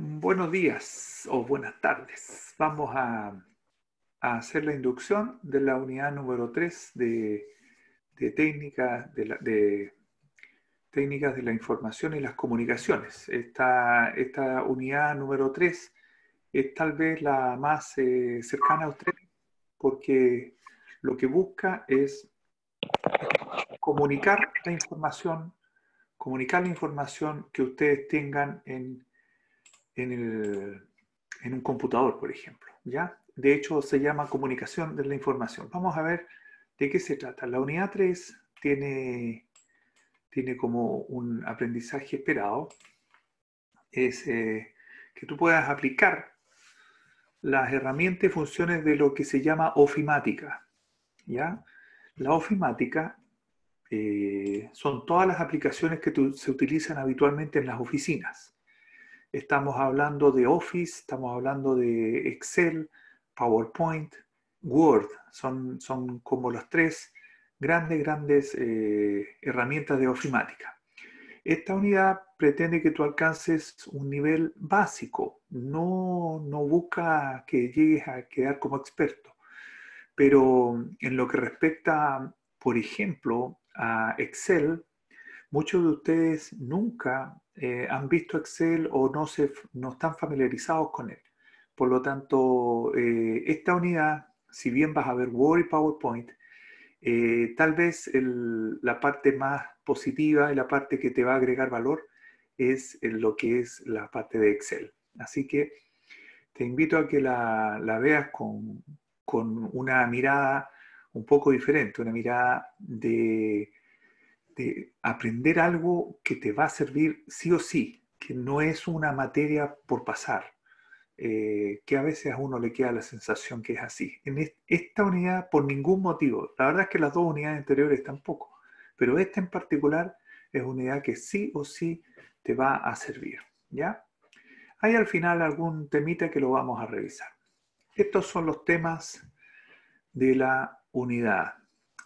Buenos días o buenas tardes. Vamos a, hacer la inducción de la unidad número 3 de, de, de, técnicas de la información y las comunicaciones. Esta, esta unidad número 3 es tal vez la más eh, cercana a ustedes porque lo que busca es comunicar la información, comunicar la información que ustedes tengan en en, en un computador, por ejemplo. ¿ya? De hecho, se llama comunicación de la información. Vamos a ver de qué se trata. La unidad 3 tiene, tiene como un aprendizaje esperado, es eh, que tú puedas aplicar las herramientas y funciones de lo que se llama ofimática. ¿ya? La ofimática eh, son todas las aplicaciones que se utilizan habitualmente en las oficinas estamos hablando de Office, estamos hablando de Excel, PowerPoint, Word, son, son como las tres grandes, grandes eh, herramientas de ofimática. Esta unidad pretende que tú alcances un nivel básico, no, no busca que llegues a quedar como experto, pero en lo que respecta, por ejemplo, a Excel, muchos de ustedes nunca eh, han visto Excel o no, se, no están familiarizados con él. Por lo tanto, eh, esta unidad, si bien vas a ver Word y PowerPoint, eh, tal vez la parte más positiva y la parte que te va a agregar valor es lo que es la parte de Excel. Así que te invito a que la, veas con, con, una mirada un poco diferente, una mirada de este, aprender algo que te va a servir sí o sí, que no es una materia por pasar, eh, que a veces a uno le queda la sensación que es así. En esta unidad, por ningún motivo, la verdad es que las dos unidades anteriores tampoco, pero esta en particular es una unidad que sí o sí te va a servir, ¿ya? Hay al final algún temita que lo vamos a revisar. Estos son los temas de la unidad.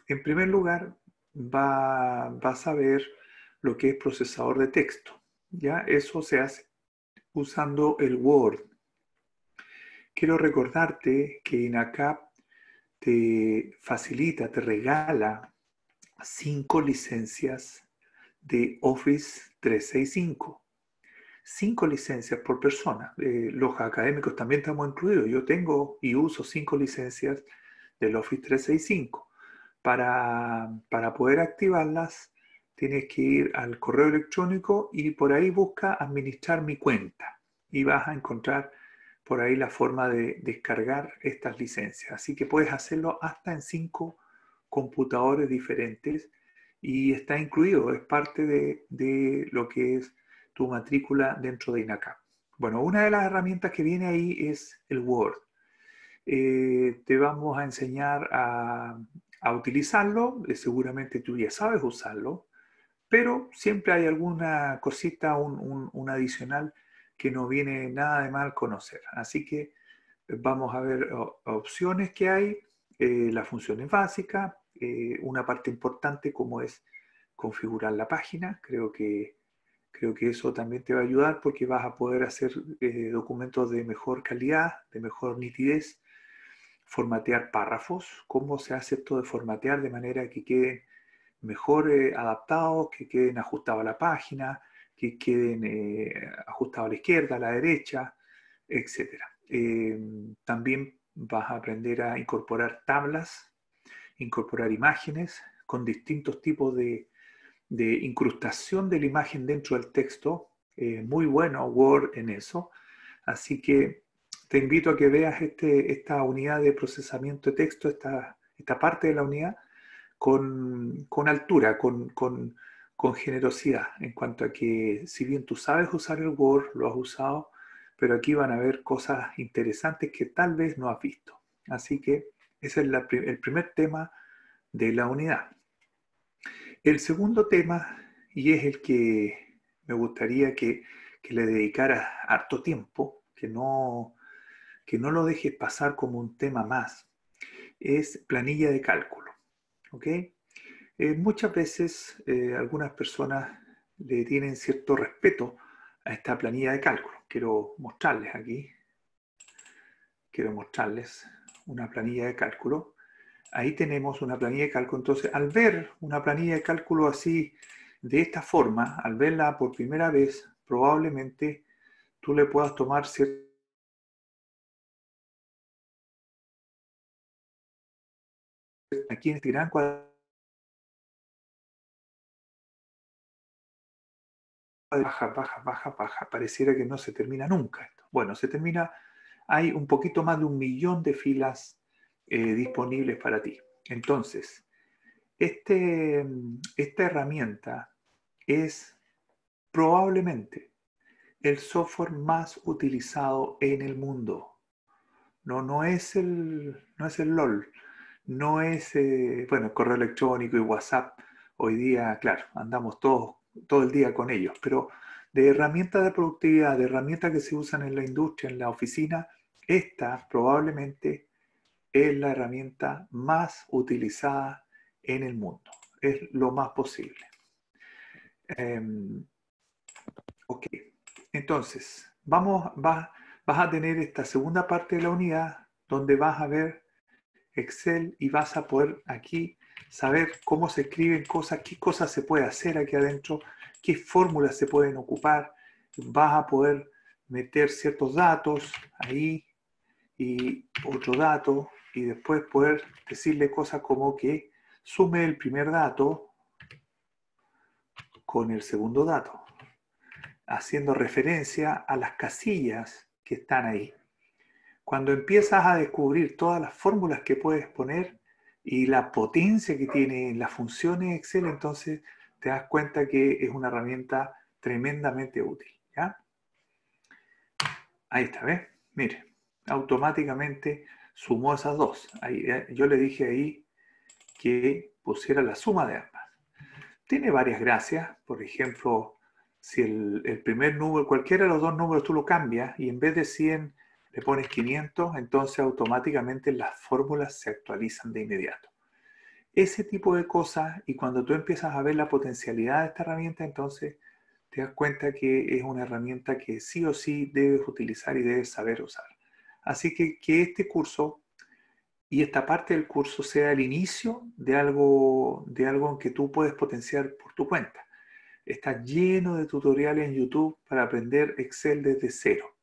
En primer lugar, vas a ver lo que es procesador de texto. ¿ya? Eso se hace usando el Word. Quiero recordarte que INACAP te facilita, te regala cinco licencias de Office 365. Cinco licencias por persona. Eh, los académicos también estamos incluidos. Yo tengo y uso cinco licencias del Office 365. Para, poder activarlas, tienes que ir al correo electrónico y por ahí busca administrar mi cuenta y vas a encontrar por ahí la forma de descargar estas licencias. Así que puedes hacerlo hasta en cinco computadores diferentes y está incluido, es parte de, lo que es tu matrícula dentro de INACAP. Bueno, una de las herramientas que viene ahí es el Word. Eh, te vamos a enseñar a a utilizarlo, eh, seguramente tú ya sabes usarlo, pero siempre hay alguna cosita, un, adicional que no viene nada de mal conocer. Así que vamos a ver opciones que hay, eh, las funciones básicas, eh, una parte importante como es configurar la página, creo que, creo que eso también te va a ayudar porque vas a poder hacer documentos de mejor calidad, de mejor nitidez, formatear párrafos, cómo se hace esto de formatear de manera que queden mejor eh, adaptados, que queden ajustados a la página, que queden eh, ajustados a la izquierda, a la derecha, etc. Em, también vas a aprender a incorporar tablas, incorporar imágenes con distintos tipos de, de incrustación de la imagen dentro del texto. muy bueno Word en eso. Así que te invito a que veas este, esta unidad de procesamiento de texto, esta, esta parte de la unidad, con, altura, con, generosidad, en cuanto a que si bien tú sabes usar el Word, lo has usado, pero aquí van a ver cosas interesantes que tal vez no has visto. Así que ese es el primer tema de la unidad. El segundo tema, y es el que me gustaría que, que le dedicara harto tiempo, que no, que no lo dejes pasar como un tema más, es planilla de cálculo. Eh, muchas veces eh, algunas personas le tienen cierto respeto a esta planilla de cálculo. Quiero mostrarles aquí, quiero mostrarles una planilla de cálculo. Ahí tenemos una planilla de cálculo. Entonces, al ver una planilla de cálculo así, de esta forma, al verla por primera vez, probablemente tú le puedas tomar cierto aquí en este baja, baja, baja, baja. Pareciera que no se termina nunca esto. Bueno, se termina, hay un poquito más de un millón de filas eh, disponibles para ti. Entonces, este, esta herramienta es probablemente el software más utilizado en el mundo. No, no, es, el, no es el LOL, no es, eh, bueno, correo electrónico y WhatsApp. Hoy día, claro, andamos todos, todo el día con ellos, pero de herramientas de productividad, de herramientas que se usan en la industria, en la oficina, esta probablemente es la herramienta más utilizada en el mundo. Es lo más posible. Em, ok, entonces, vamos, vas a tener esta segunda parte de la unidad donde vas a ver Excel y vas a poder aquí saber cómo se escriben cosas, qué cosas se puede hacer aquí adentro, qué fórmulas se pueden ocupar. Vas a poder meter ciertos datos ahí y otro dato y después poder decirle cosas como que sume el primer dato con el segundo dato, haciendo referencia a las casillas que están ahí. Cuando empiezas a descubrir todas las fórmulas que puedes poner y la potencia que tiene en las funciones Excel, entonces te das cuenta que es una herramienta tremendamente útil. ¿ya? Ahí está, ¿ves? Mire, automáticamente sumó esas dos. Eh, yo le dije ahí que pusiera la suma de ambas. Tiene varias gracias, por ejemplo, si el, el primer número, cualquiera de los dos números tú lo cambias y en vez de 100 le pones 500, entonces automáticamente las fórmulas se actualizan de inmediato. Ese tipo de cosas, y cuando tú empiezas a ver la potencialidad de esta herramienta, entonces te das cuenta que es una herramienta que sí o sí debes utilizar y debes saber usar. Así que que este curso y esta parte del curso sea el inicio de algo, de algo que tú puedes potenciar por tu cuenta. Está lleno de tutoriales en YouTube para aprender Excel desde cero.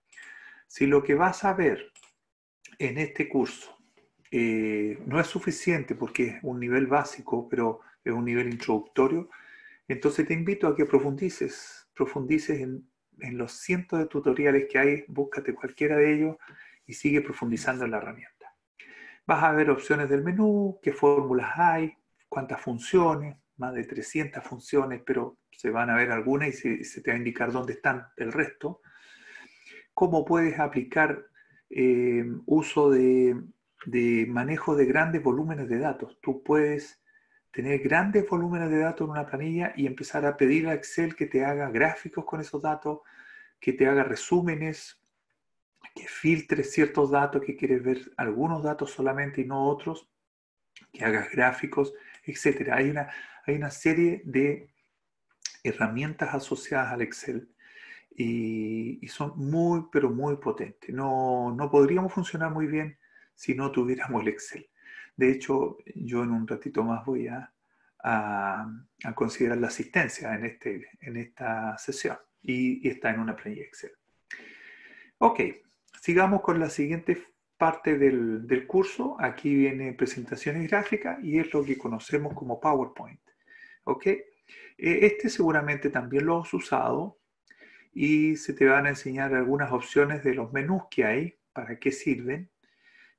Si lo que vas a ver en este curso eh, no es suficiente porque es un nivel básico, pero es un nivel introductorio, entonces te invito a que profundices, profundices en, los cientos de tutoriales que hay, búscate cualquiera de ellos y sigue profundizando en la herramienta. Vas a ver opciones del menú, qué fórmulas hay, cuántas funciones, más de 300 funciones, pero se van a ver algunas y se, te va a indicar dónde están el resto cómo puedes aplicar eh, uso de, manejo de grandes volúmenes de datos. Tú puedes tener grandes volúmenes de datos en una planilla y empezar a pedir a Excel que te haga gráficos con esos datos, que te haga resúmenes, que filtre ciertos datos, que quieres ver algunos datos solamente y no otros, que hagas gráficos, etc. hay una serie de herramientas asociadas al Excel y, son muy, pero muy potentes. No, no podríamos funcionar muy bien si no tuviéramos el Excel. De hecho, yo en un ratito más voy a, considerar la asistencia en, este, esta sesión y, está en una planilla Excel. Ok, sigamos con la siguiente parte del, del, curso. Aquí viene presentaciones gráficas y es lo que conocemos como PowerPoint. ¿Ok? E, este seguramente también lo has usado y se te van a enseñar algunas opciones de los menús que hay, para qué sirven,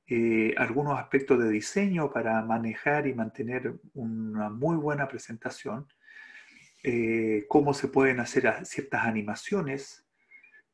eh, algunos aspectos de diseño para manejar y mantener una muy buena presentación, eh, cómo se pueden hacer ciertas animaciones,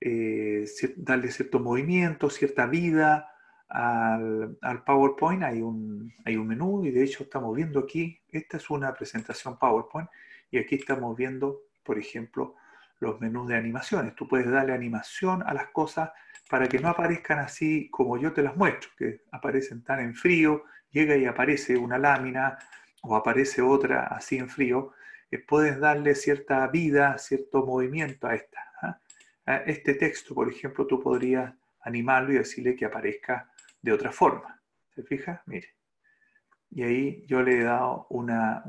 eh, darle cierto movimiento, cierta vida al, al, PowerPoint. Hay un, hay un menú y de hecho estamos viendo aquí, esta es una presentación PowerPoint y aquí estamos viendo, por ejemplo, los menús de animaciones. Tú puedes darle animación a las cosas para que no aparezcan así como yo te las muestro, que aparecen tan en frío, llega y aparece una lámina o aparece otra así en frío. Eh, puedes darle cierta vida, cierto movimiento a esta. ¿ah? Este texto, por ejemplo, tú podrías animarlo y decirle que aparezca de otra forma. ¿Se fija? Mire. Y ahí yo le he dado una,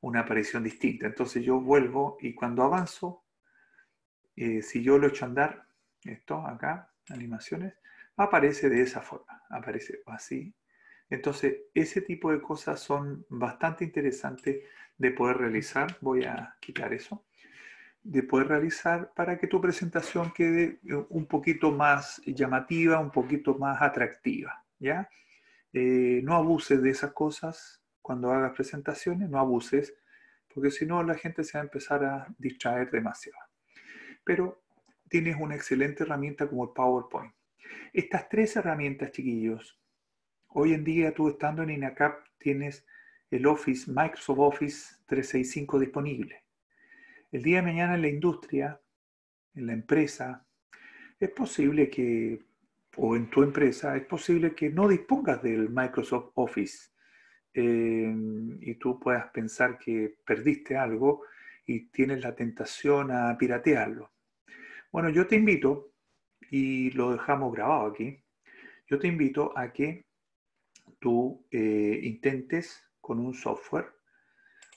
una aparición distinta. Entonces yo vuelvo y cuando avanzo eh, si yo lo echo a andar, esto acá, animaciones, aparece de esa forma, aparece así. Entonces, ese tipo de cosas son bastante interesantes de poder realizar. Voy a quitar eso. De poder realizar para que tu presentación quede eh, un poquito más llamativa, un poquito más atractiva. ¿ya? Eh, no abuses de esas cosas cuando hagas presentaciones, no abuses, porque si no la gente se va a empezar a distraer demasiado pero tienes una excelente herramienta como el PowerPoint. Estas tres herramientas, chiquillos, hoy en día tú estando en INACAP tienes el Office, Microsoft Office 365 disponible. El día de mañana en la industria, en la empresa, es posible que, o en tu empresa, es posible que no dispongas del Microsoft Office eh, y tú puedas pensar que perdiste algo y tienes la tentación a piratearlo. Bueno, yo te invito, y lo dejamos grabado aquí, yo te invito a que tú eh, intentes con un software,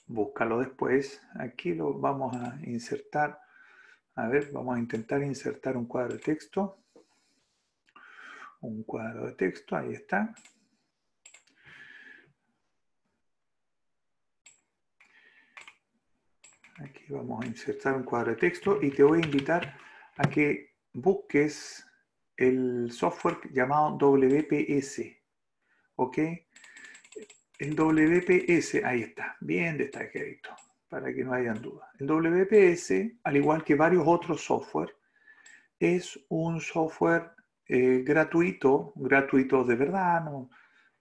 búscalo después, aquí lo vamos a insertar, a ver, vamos a intentar insertar un cuadro de texto, un cuadro de texto, ahí está. Aquí vamos a insertar un cuadro de texto y te voy a invitar a que busques el software llamado WPS. ¿Ok? El WPS, ahí está, bien destacadito, para que no hayan dudas. El WPS, al igual que varios otros software, es un software eh, gratuito, gratuito de verdad, no,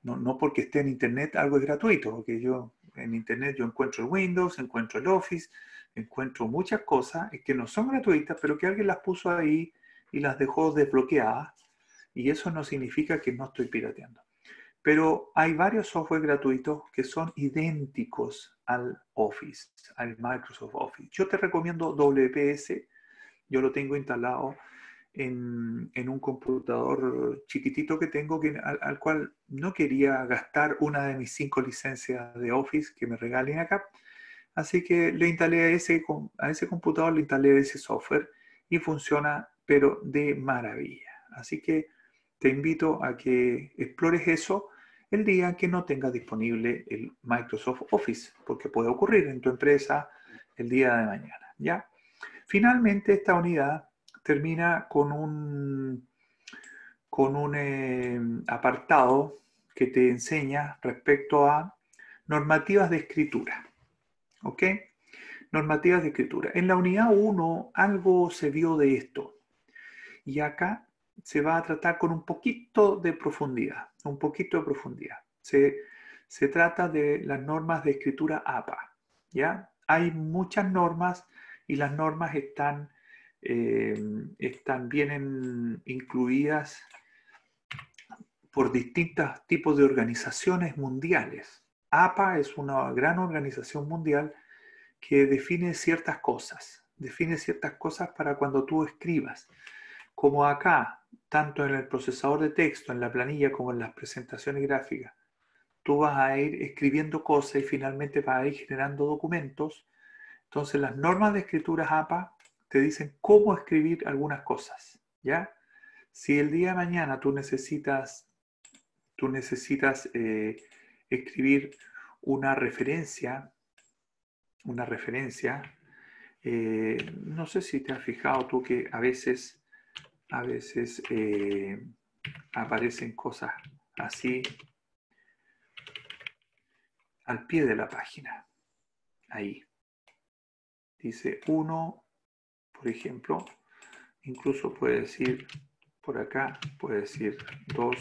no, porque esté en Internet algo es gratuito, porque yo en Internet yo encuentro el Windows, encuentro el Office, encuentro muchas cosas que no son gratuitas, pero que alguien las puso ahí y las dejó desbloqueadas. Y eso no significa que no estoy pirateando. Pero hay varios software gratuitos que son idénticos al Office, al Microsoft Office. Yo te recomiendo WPS. Yo lo tengo instalado en, un computador chiquitito que tengo, que, al cual no quería gastar una de mis cinco licencias de Office que me regalen acá Así que le instalé a ese, computador, le instalé ese software y funciona, pero de maravilla. Así que te invito a que explores eso el día que no tengas disponible el Microsoft Office, porque puede ocurrir en tu empresa el día de mañana. ¿ya? Finalmente, esta unidad termina con un, eh, apartado que te enseña respecto a normativas de escritura. ¿Ok? Normativas de escritura. En la unidad 1 algo se vio de esto. Y acá se va a tratar con un poquito de profundidad. Un poquito de profundidad. Se, trata de las normas de escritura APA. ¿Ya? Hay muchas normas y las normas están, eh, están bien incluidas por distintos tipos de organizaciones mundiales. APA es una gran organización mundial que define ciertas cosas, define ciertas cosas para cuando tú escribas. Como acá, tanto en el procesador de texto, en la planilla, como en las presentaciones gráficas, tú vas a ir escribiendo cosas y finalmente vas a ir generando documentos. Entonces las normas de escritura APA te dicen cómo escribir algunas cosas, ¿ya? Si el día de mañana tú necesitas, tú necesitas eh, escribir una referencia, una referencia. Eh, no sé si te has fijado tú que a veces, a veces eh, aparecen cosas así al pie de la página. Ahí. Dice uno, por ejemplo, incluso puede decir por acá, puede decir dos,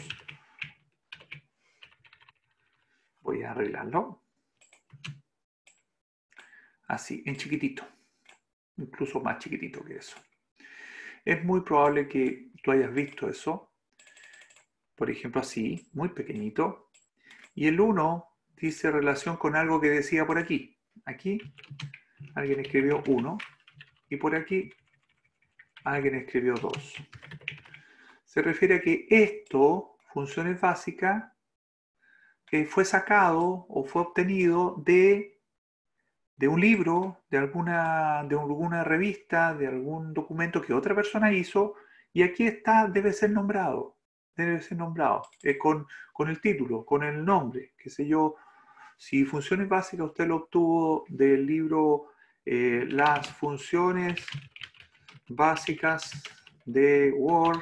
Voy a arreglarlo. Así, en chiquitito. Incluso más chiquitito que eso. Es muy probable que tú hayas visto eso. Por ejemplo, así, muy pequeñito. Y el 1 dice relación con algo que decía por aquí. Aquí alguien escribió 1 y por aquí alguien escribió 2. Se refiere a que esto, funciones básicas, que fue sacado o fue obtenido de, de un libro, de alguna, de alguna revista, de algún documento que otra persona hizo, y aquí está, debe ser nombrado, debe ser nombrado, eh, con, con, el título, con el nombre, qué sé yo. Si funciones básicas usted lo obtuvo del libro eh, Las funciones básicas de Word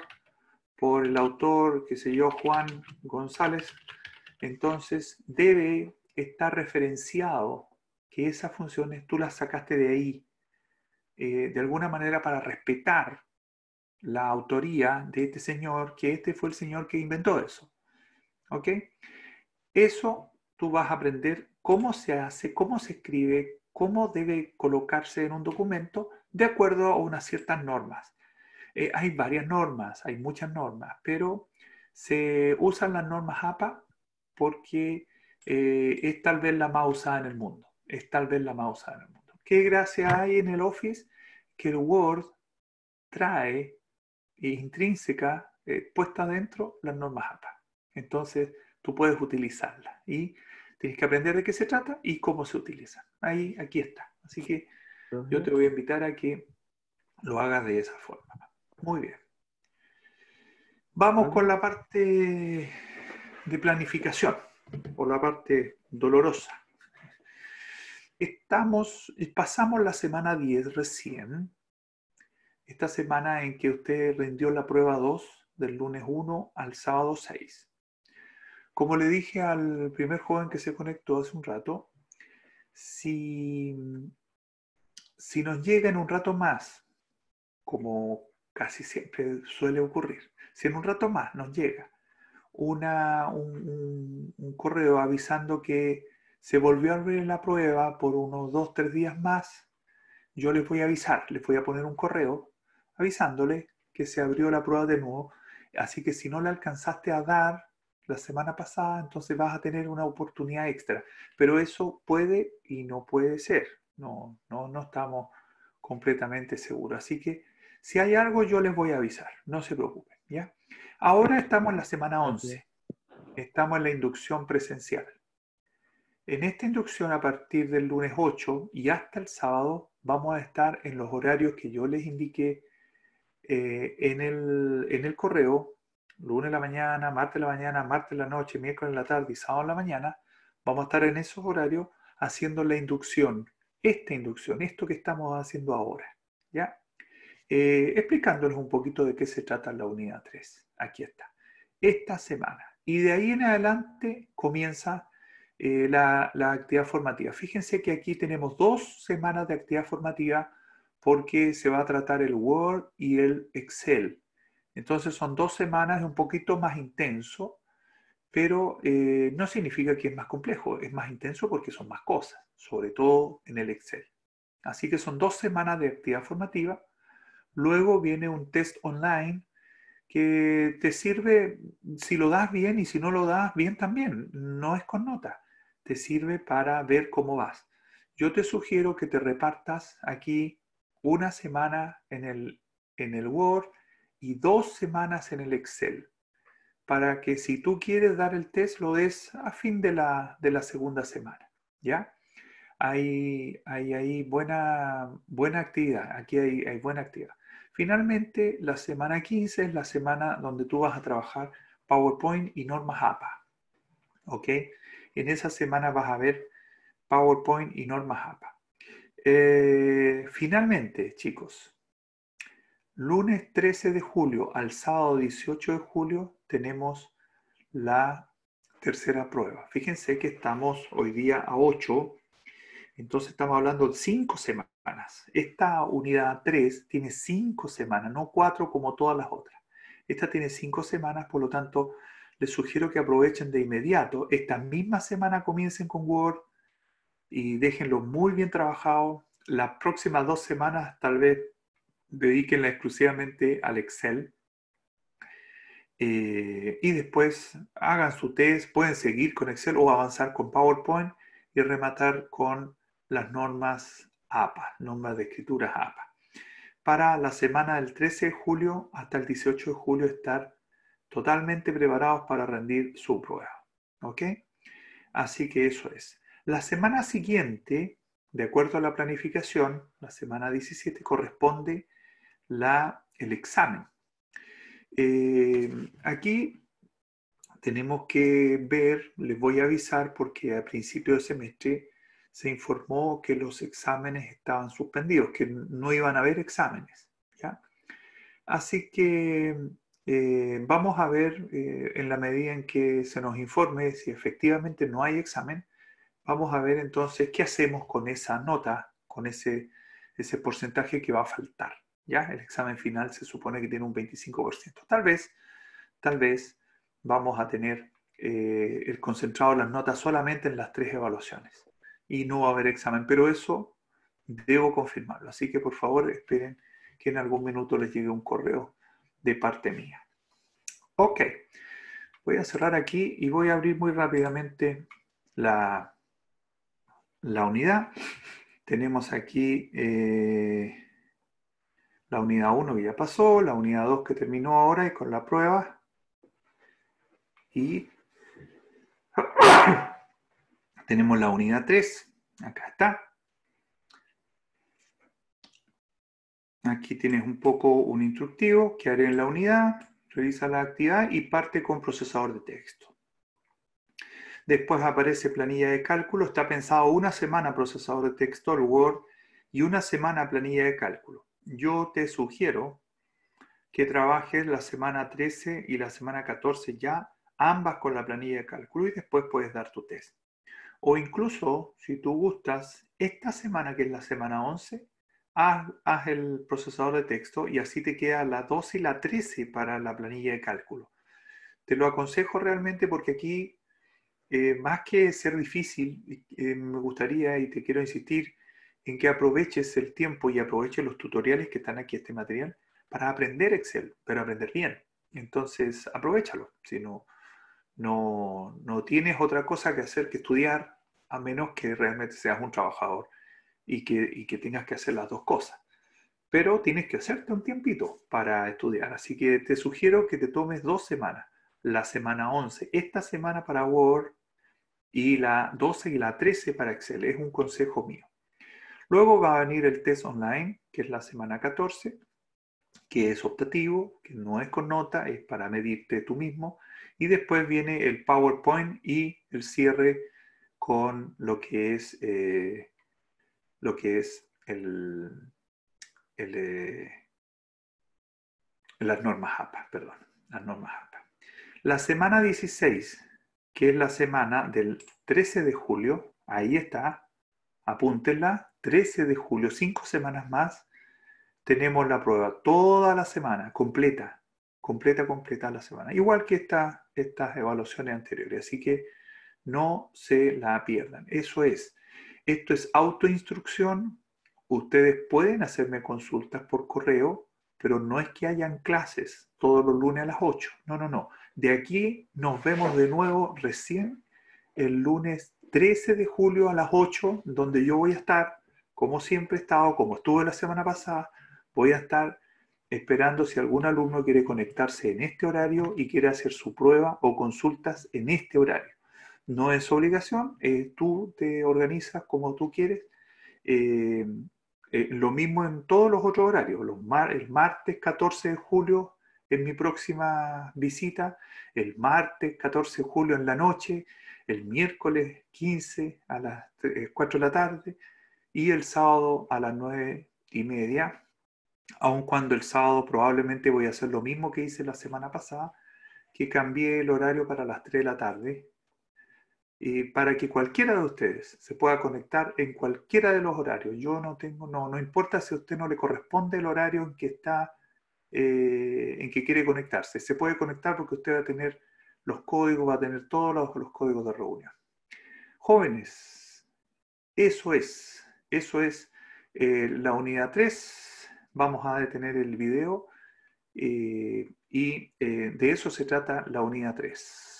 por el autor, qué sé yo, Juan González, entonces debe estar referenciado que esas funciones tú las sacaste de ahí, eh, de alguna manera para respetar la autoría de este señor, que este fue el señor que inventó eso. ¿Ok? Eso tú vas a aprender cómo se hace, cómo se escribe, cómo debe colocarse en un documento de acuerdo a unas ciertas normas. Eh, hay varias normas, hay muchas normas, pero se usan las normas APA porque eh, es tal vez la más usada en el mundo. Es tal vez la más usada en el mundo. ¿Qué gracia hay en el Office? Que el Word trae e intrínseca, eh, puesta dentro, las normas APA. Entonces, tú puedes utilizarlas y tienes que aprender de qué se trata y cómo se utiliza. Ahí, aquí está. Así que yo te voy a invitar a que lo hagas de esa forma. Muy bien. Vamos con la parte de planificación, por la parte dolorosa. Estamos, pasamos la semana 10 recién, esta semana en que usted rindió la prueba 2 del lunes 1 al sábado 6. Como le dije al primer joven que se conectó hace un rato, si, si nos llega en un rato más, como casi siempre suele ocurrir, si en un rato más nos llega una, un, correo avisando que se volvió a abrir la prueba por unos dos, tres días más, yo les voy a avisar, les voy a poner un correo avisándole que se abrió la prueba de nuevo. Así que si no la alcanzaste a dar la semana pasada, entonces vas a tener una oportunidad extra. Pero eso puede y no puede ser. No, no, no estamos completamente seguros. Así que si hay algo, yo les voy a avisar. No se preocupen. ¿ya? Ahora estamos en la semana 11, estamos en la inducción presencial. En esta inducción a partir del lunes 8 y hasta el sábado vamos a estar en los horarios que yo les indiqué eh, en, el, correo, lunes de la mañana, martes de la mañana, martes de la noche, miércoles en la tarde y sábado en la mañana, vamos a estar en esos horarios haciendo la inducción, esta inducción, esto que estamos haciendo ahora. ¿ya? Eh, explicándoles un poquito de qué se trata la unidad 3. Aquí está. Esta semana. Y de ahí en adelante comienza eh, la, actividad formativa. Fíjense que aquí tenemos dos semanas de actividad formativa porque se va a tratar el Word y el Excel. Entonces son dos semanas un poquito más intenso, pero eh, no significa que es más complejo, es más intenso porque son más cosas, sobre todo en el Excel. Así que son dos semanas de actividad formativa Luego viene un test online que te sirve si lo das bien y si no lo das bien también. No es con nota. Te sirve para ver cómo vas. Yo te sugiero que te repartas aquí una semana en el, en el Word y dos semanas en el Excel. Para que si tú quieres dar el test, lo des a fin de la, de la segunda semana. ¿Ya? Hay, hay, buena, buena actividad. Aquí hay buena actividad. Finalmente, la semana 15 es la semana donde tú vas a trabajar PowerPoint y normas APA. ¿Ok? En esa semana vas a ver PowerPoint y normas APA. Eh, finalmente, chicos, lunes 13 de julio al sábado 18 de julio tenemos la tercera prueba. Fíjense que estamos hoy día a 8, entonces estamos hablando de 5 semanas. Esta unidad 3 tiene 5 semanas, no 4 como todas las otras. Esta tiene 5 semanas, por lo tanto, les sugiero que aprovechen de inmediato. Esta misma semana comiencen con Word y déjenlo muy bien trabajado. Las próximas dos semanas tal vez dedíquenla exclusivamente al Excel. Eh, y después hagan su test, pueden seguir con Excel o avanzar con PowerPoint y rematar con las normas APA, normas de escrituras APA. Para la semana del 13 de julio hasta el 18 de julio estar totalmente preparados para rendir su prueba. ¿Ok? Así que eso es. La semana siguiente, de acuerdo a la planificación, la semana 17 corresponde la, el examen. Eh, aquí tenemos que ver, les voy a avisar porque a principio de semestre se informó que los exámenes estaban suspendidos, que no iban a haber exámenes. ¿ya? Así que eh, vamos a ver eh, en la medida en que se nos informe si efectivamente no hay examen, vamos a ver entonces qué hacemos con esa nota, con ese, ese porcentaje que va a faltar. ¿ya? El examen final se supone que tiene un 25%. Tal vez, tal vez vamos a tener eh, el concentrado de las notas solamente en las tres evaluaciones y no va a haber examen. Pero eso debo confirmarlo. Así que por favor esperen que en algún minuto les llegue un correo de parte mía. Ok, voy a cerrar aquí y voy a abrir muy rápidamente la, la unidad. Tenemos aquí eh, la unidad 1 que ya pasó, la unidad 2 que terminó ahora y con la prueba. Y tenemos la unidad 3, acá está. Aquí tienes un poco un instructivo que haré en la unidad, revisa la actividad y parte con procesador de texto. Después aparece planilla de cálculo, está pensado una semana procesador de texto, el Word, y una semana planilla de cálculo. Yo te sugiero que trabajes la semana 13 y la semana 14 ya, ambas con la planilla de cálculo y después puedes dar tu test. O incluso, si tú gustas, esta semana, que es la semana 11, haz, el procesador de texto y así te queda la 12 y la 13 para la planilla de cálculo. Te lo aconsejo realmente porque aquí, eh, más que ser difícil, eh, me gustaría y te quiero insistir en que aproveches el tiempo y aproveches los tutoriales que están aquí, este material, para aprender Excel, pero aprender bien. Entonces, aprovechalo. Si no, no tienes otra cosa que hacer que estudiar, a menos que realmente seas un trabajador y que, que tengas que hacer las dos cosas. Pero tienes que hacerte un tiempito para estudiar, así que te sugiero que te tomes dos semanas, la semana 11, esta semana para Word y la 12 y la 13 para Excel, es un consejo mío. Luego va a venir el test online, que es la semana 14, que es optativo, que no es con nota, es para medirte tú mismo. Y después viene el PowerPoint y el cierre con lo que es, eh, lo que es el, eh, las normas APA, perdón, las normas APA. La semana 16, que es la semana del 13 de julio, ahí está, apúntenla, 13 de julio, cinco semanas más, tenemos la prueba toda la semana, completa, completa, completa la semana, igual que estas evaluaciones anteriores. Así que no se la pierdan. Eso es. Esto es autoinstrucción. Ustedes pueden hacerme consultas por correo, pero no es que hayan clases todos los lunes a las 8. No, no, no. De aquí nos vemos de nuevo recién el lunes 13 de julio a las 8, donde yo voy a estar, como siempre he estado, como estuve la semana pasada, voy a estar esperando si algún alumno quiere conectarse en este horario y quiere hacer su prueba o consultas en este horario. No es obligación, eh, tú te organizas como tú quieres. Eh, eh, lo mismo en todos los otros horarios. Los mar, el martes 14 de julio en mi próxima visita, el martes 14 de julio en la noche, el miércoles 15 a las 4 de la tarde y el sábado a las 9 y media, aun cuando el sábado probablemente voy a hacer lo mismo que hice la semana pasada, que cambié el horario para las 3 de la tarde y para que cualquiera de ustedes se pueda conectar en cualquiera de los horarios. Yo no tengo, no, no importa si a usted no le corresponde el horario en que está, eh, en que quiere conectarse. Se puede conectar porque usted va a tener los códigos, va a tener todos los, códigos de reunión. Jóvenes, eso es, eso es eh, la unidad 3. Vamos a detener el video eh, y de eso se trata la unidad 3.